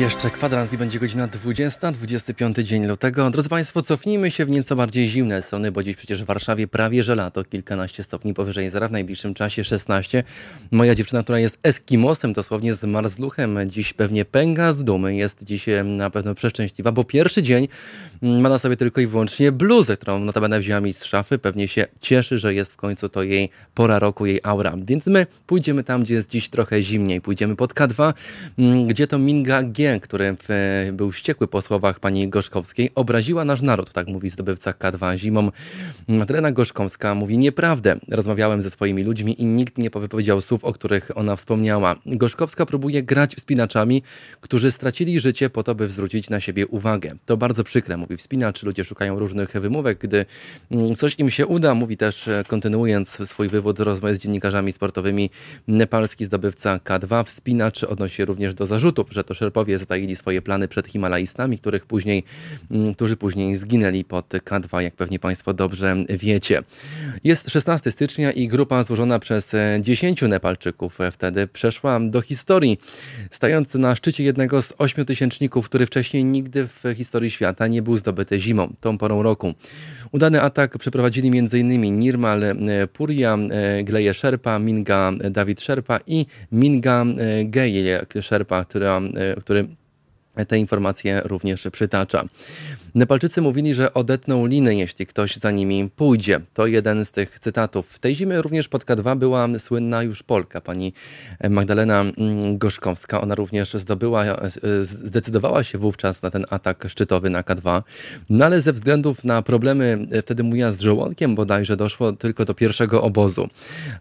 Jeszcze kwadrans i będzie godzina 20, 25 dzień lutego. Drodzy Państwo, cofnijmy się w nieco bardziej zimne strony, bo dziś przecież w Warszawie prawie że lato, kilkanaście stopni powyżej zera, w najbliższym czasie 16. Moja dziewczyna, która jest Eskimosem, dosłownie z marzluchem, dziś pewnie pęga z dumy, jest dziś na pewno przeszczęśliwa, bo pierwszy dzień mm, ma na sobie tylko i wyłącznie bluzę, którą notabene wzięła mi z szafy, pewnie się cieszy, że jest w końcu to jej pora roku, jej aura. Więc my pójdziemy tam, gdzie jest dziś trochę zimniej, pójdziemy pod K2, mm, gdzie to Minga G Dien, który e, był wściekły po słowach pani Gorzkowskiej, obraziła nasz naród, tak mówi zdobywca K2 zimą. Madrena Gorzkowska mówi nieprawdę. Rozmawiałem ze swoimi ludźmi i nikt nie wypowiedział słów, o których ona wspomniała. Gorzkowska próbuje grać wspinaczami, którzy stracili życie po to, by zwrócić na siebie uwagę. To bardzo przykre, mówi wspinacz. Ludzie szukają różnych wymówek, gdy mm, coś im się uda, mówi też, e, kontynuując swój wywód rozmowy z dziennikarzami sportowymi, nepalski zdobywca K2 wspinacz odnosi się również do zarzutów, że to szerpowie zataili swoje plany przed Himalajstami, których później, mm, którzy później zginęli pod K2, jak pewnie Państwo dobrze wiecie. Jest 16 stycznia i grupa złożona przez 10 e, Nepalczyków wtedy przeszła do historii, stając na szczycie jednego z tysięczników, który wcześniej nigdy w historii świata nie był zdobyty zimą, tą porą roku. Udany atak przeprowadzili m.in. Nirmal e, Puria, e, Gleje Sherpa, Minga Dawid Sherpa i Minga Geje Sherpa, który który te informacje również przytacza. Nepalczycy mówili, że odetną liny, jeśli ktoś za nimi pójdzie. To jeden z tych cytatów. W Tej zimy również pod K2 była słynna już Polka, pani Magdalena mm, Gorzkowska. Ona również zdobyła, e, e, zdecydowała się wówczas na ten atak szczytowy na K2, no ale ze względów na problemy e, wtedy muja z żołądkiem bodajże doszło tylko do pierwszego obozu.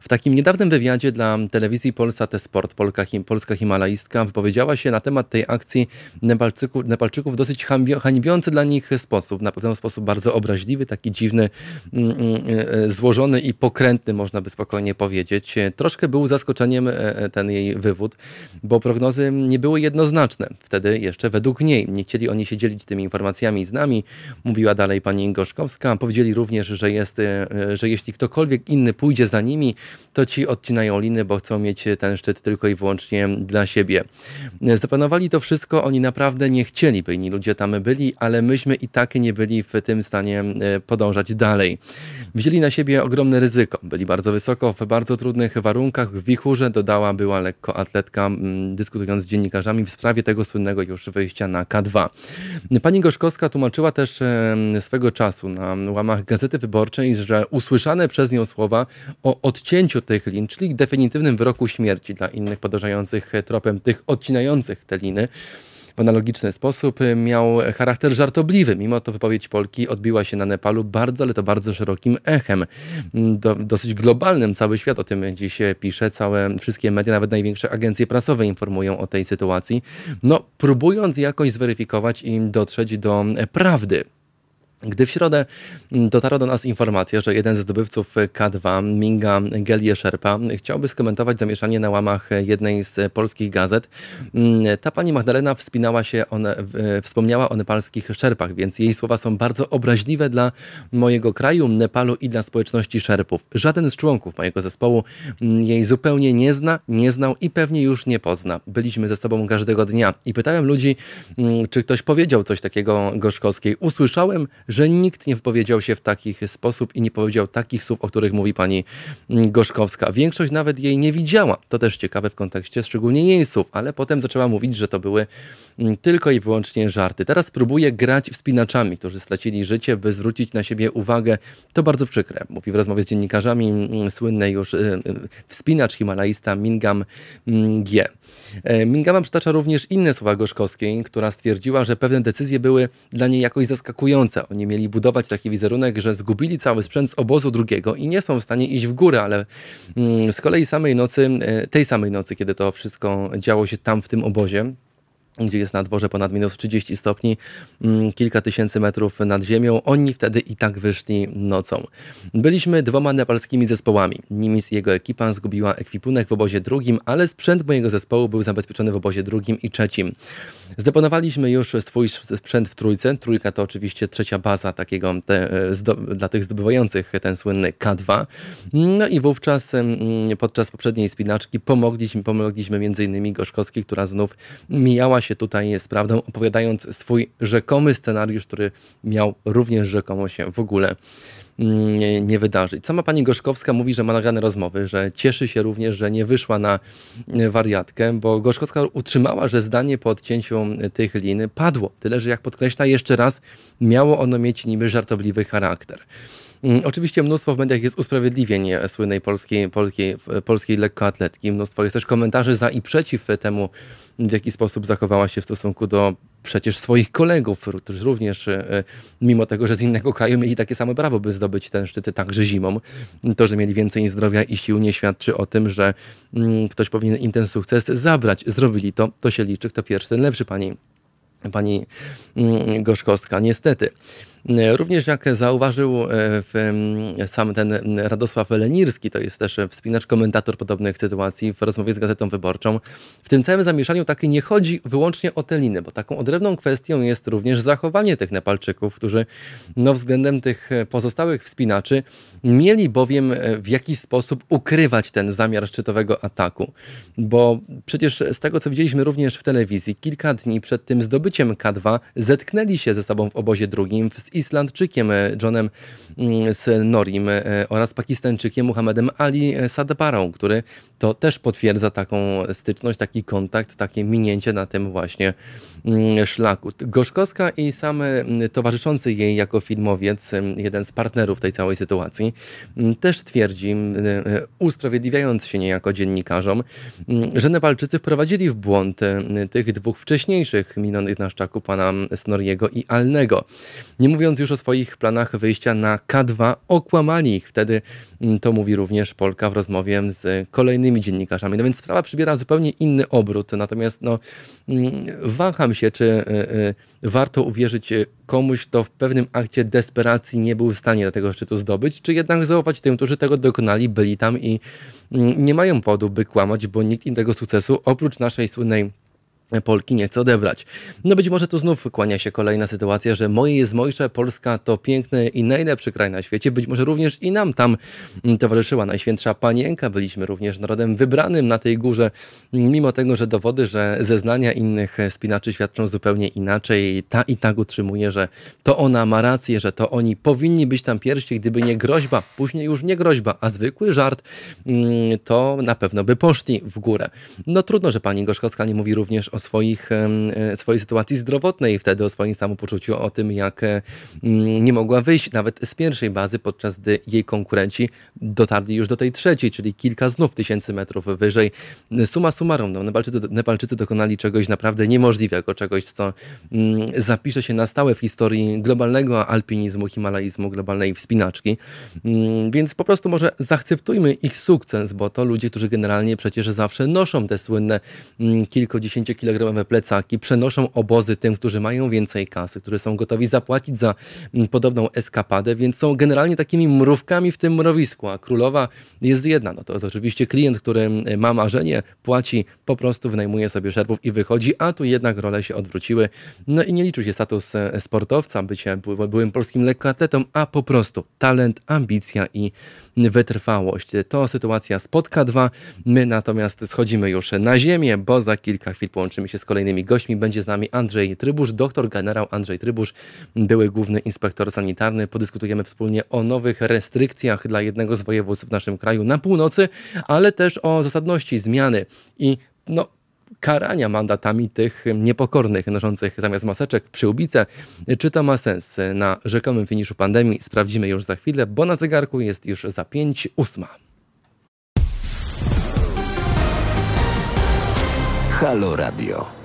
W takim niedawnym wywiadzie dla telewizji Polsat Sport Polka, polska Himalajska wypowiedziała się na temat tej akcji Nepalczyków, Nepalczyków dosyć hańbiący dla nich nich sposób, na pewien sposób bardzo obraźliwy, taki dziwny, mm, mm, e, e, złożony i pokrętny, można by spokojnie powiedzieć. Troszkę był zaskoczeniem e, ten jej wywód, bo prognozy nie były jednoznaczne. Wtedy jeszcze według niej. Nie chcieli oni się dzielić tymi informacjami z nami, mówiła dalej pani Gorzkowska. Powiedzieli również, że, jest, że jeśli ktokolwiek inny pójdzie za nimi, to ci odcinają liny, bo chcą mieć ten szczyt tylko i wyłącznie dla siebie. Zaplanowali to wszystko, oni naprawdę nie chcieli, by inni ludzie tam byli, ale myśmy byśmy i tak nie byli w tym stanie e, podążać dalej. Wzięli na siebie ogromne ryzyko. Byli bardzo wysoko, w bardzo trudnych warunkach. W wichurze dodała była lekko atletka dyskutując z dziennikarzami w sprawie tego słynnego już wyjścia na K2. Pani Gorzkowska tłumaczyła też e, swego czasu na łamach Gazety Wyborczej, że usłyszane przez nią słowa o odcięciu tych lin, czyli definitywnym wyroku śmierci dla innych podążających tropem tych odcinających te liny, w analogiczny sposób y, miał charakter żartobliwy. Mimo to wypowiedź Polki odbiła się na Nepalu bardzo, ale to bardzo szerokim echem. Mm, do, dosyć globalnym. Cały świat o tym dziś pisze. Całe, wszystkie media, nawet największe agencje prasowe informują o tej sytuacji. No, próbując jakoś zweryfikować i dotrzeć do e, prawdy. Gdy w środę mm, dotarła do nas informacja, że jeden z zdobywców K2, Minga Gelie Szerpa, chciałby skomentować zamieszanie na łamach jednej z polskich gazet, mm, ta pani Magdalena wspinała się on, wspomniała o nepalskich Szerpach, więc jej słowa są bardzo obraźliwe dla mojego kraju, Nepalu i dla społeczności Szerpów. Żaden z członków mojego zespołu mm, jej zupełnie nie zna, nie znał i pewnie już nie pozna. Byliśmy ze sobą każdego dnia i pytałem ludzi, czy ktoś powiedział coś takiego Gorzkowskiej. Usłyszałem, że nikt nie wypowiedział się w taki sposób i nie powiedział takich słów, o których mówi pani Gorzkowska. Większość nawet jej nie widziała. To też ciekawe w kontekście szczególnie jej słów, ale potem zaczęła mówić, że to były Mm, tylko i wyłącznie żarty. Teraz próbuje grać wspinaczami, którzy stracili życie, by zwrócić na siebie uwagę. To bardzo przykre, mówi w rozmowie z dziennikarzami mm, słynny już y, y, wspinacz himalajista Mingam mm, G. E, Mingama przytacza również inne słowa Gorzkowskiej, która stwierdziła, że pewne decyzje były dla niej jakoś zaskakujące. Oni mieli budować taki wizerunek, że zgubili cały sprzęt z obozu drugiego i nie są w stanie iść w górę, ale z kolei samej nocy, e, tej samej nocy, kiedy to wszystko działo się tam w tym obozie, gdzie jest na dworze ponad minus 30 stopni, mm, kilka tysięcy metrów nad ziemią, oni wtedy i tak wyszli nocą. Byliśmy dwoma nepalskimi zespołami. Nimis i jego ekipa zgubiła ekwipunek w obozie drugim, ale sprzęt mojego zespołu był zabezpieczony w obozie drugim i trzecim. Zdeponowaliśmy już swój sprzęt w trójce. Trójka to oczywiście trzecia baza takiego te, dla tych zdobywających ten słynny K2. No i wówczas podczas poprzedniej spinaczki pomogliśmy, pomogliśmy między innymi Gorzkowskiej, która znów mijała się tutaj z prawdą, opowiadając swój rzekomy scenariusz, który miał również rzekomo się w ogóle nie, nie wydarzyć. Sama pani Gorzkowska mówi, że ma nagrane rozmowy, że cieszy się również, że nie wyszła na e, wariatkę, bo Gorzkowska utrzymała, że zdanie po odcięciu e, tych lin padło. Tyle, że jak podkreśla jeszcze raz, miało ono mieć niby żartobliwy charakter. Mm, oczywiście mnóstwo w mediach jest usprawiedliwień słynnej polskiej, polskiej, e, polskiej lekkoatletki. Mnóstwo jest też komentarzy za i przeciw temu, w jaki sposób zachowała się w stosunku do przecież swoich kolegów, którzy również, e, e, mimo tego, że z innego kraju, mieli takie same prawo, by zdobyć ten szczyt także zimą. To, że mieli więcej zdrowia i sił, nie świadczy o tym, że mm, ktoś powinien im ten sukces zabrać. Zrobili to, to się liczy, kto pierwszy, ten lepszy, pani, pani mm, Gorzkowska, niestety. E, również jak zauważył e, w, sam ten Radosław Lenirski, to jest też wspinacz, komentator podobnych sytuacji w rozmowie z Gazetą Wyborczą, w tym całym zamieszaniu tak nie chodzi wyłącznie o te liny, bo taką odrębną kwestią jest również zachowanie tych Nepalczyków, którzy no, względem tych pozostałych wspinaczy mieli bowiem e, w jakiś sposób ukrywać ten zamiar szczytowego ataku. Bo przecież z tego, co widzieliśmy również w telewizji, kilka dni przed tym zdobyciem K2 zetknęli się ze sobą w obozie drugim w Islandczykiem e, Johnem mm, Norim e, oraz Pakistańczykiem Muhammadem Ali Sadbarą, który to też potwierdza taką styczność, taki kontakt, takie minięcie na tym właśnie mm, szlaku. Gorzkowska i sam mm, towarzyszący jej jako filmowiec, jeden z partnerów tej całej sytuacji, też twierdzi, e, usprawiedliwiając się niejako dziennikarzom, że Nepalczycy wprowadzili w błąd tych dwóch wcześniejszych minionych na szlaku pana Snoriego i Alnego. Nie mówię mówiąc już o swoich planach wyjścia na K2, okłamali ich wtedy. Mm, to mówi również Polka w rozmowie z kolejnymi dziennikarzami. No więc sprawa przybiera zupełnie inny obrót. Natomiast no, mm, waham się, czy y, y, warto uwierzyć komuś, kto w pewnym akcie desperacji nie był w stanie tego szczytu zdobyć, czy jednak zaufać tym, którzy tego dokonali, byli tam i mm, nie mają powodu, by kłamać, bo nikt im tego sukcesu oprócz naszej słynnej Polki nieco odebrać. No być może tu znów kłania się kolejna sytuacja, że moje jest mojsze, Polska to piękny i najlepszy kraj na świecie. Być może również i nam tam towarzyszyła Najświętsza Panienka. Byliśmy również narodem wybranym na tej górze, mimo tego, że dowody, że zeznania innych spinaczy świadczą zupełnie inaczej. Ta i tak utrzymuje, że to ona ma rację, że to oni powinni być tam pierwsi, gdyby nie groźba, później już nie groźba, a zwykły żart, mm, to na pewno by poszli w górę. No trudno, że pani Gorzkowska nie mówi również o swoich, e, swojej sytuacji zdrowotnej, wtedy o swoim samopoczuciu, o tym, jak e, mm, nie mogła wyjść nawet z pierwszej bazy, podczas gdy jej konkurenci dotarli już do tej trzeciej, czyli kilka znów tysięcy metrów wyżej. Suma summarum, no, Nepalczycy, Nepalczycy dokonali czegoś naprawdę niemożliwego, czegoś, co mm, zapisze się na stałe w historii globalnego alpinizmu, himalaizmu, globalnej wspinaczki. Mm, więc po prostu może zaakceptujmy ich sukces, bo to ludzie, którzy generalnie przecież zawsze noszą te słynne kilkudziesięciokilometrowe kilogramowe plecaki, przenoszą obozy tym, którzy mają więcej kasy, którzy są gotowi zapłacić za mm, podobną eskapadę, więc są generalnie takimi mrówkami w tym mrowisku, a królowa jest jedna. No to jest oczywiście klient, który mm, ma marzenie, płaci, po prostu wynajmuje sobie szerpów i wychodzi, a tu jednak role się odwróciły. No i nie liczył się status e, sportowca, bycie byłym polskim lekkoatletą, a po prostu talent, ambicja i wytrwałość. To sytuacja spotka dwa. My natomiast schodzimy już na ziemię, bo za kilka chwil połączymy Łączymy się z kolejnymi gośćmi. Będzie z nami Andrzej Trybusz, doktor generał Andrzej Trybusz, były główny inspektor sanitarny. Podyskutujemy wspólnie o nowych restrykcjach dla jednego z województw w naszym kraju na północy, ale też o zasadności zmiany i no, karania mandatami tych niepokornych, noszących zamiast maseczek przyłbice. Czy to ma sens? Na rzekomym finiszu pandemii sprawdzimy już za chwilę, bo na zegarku jest już za 5 ósma. Halo Radio.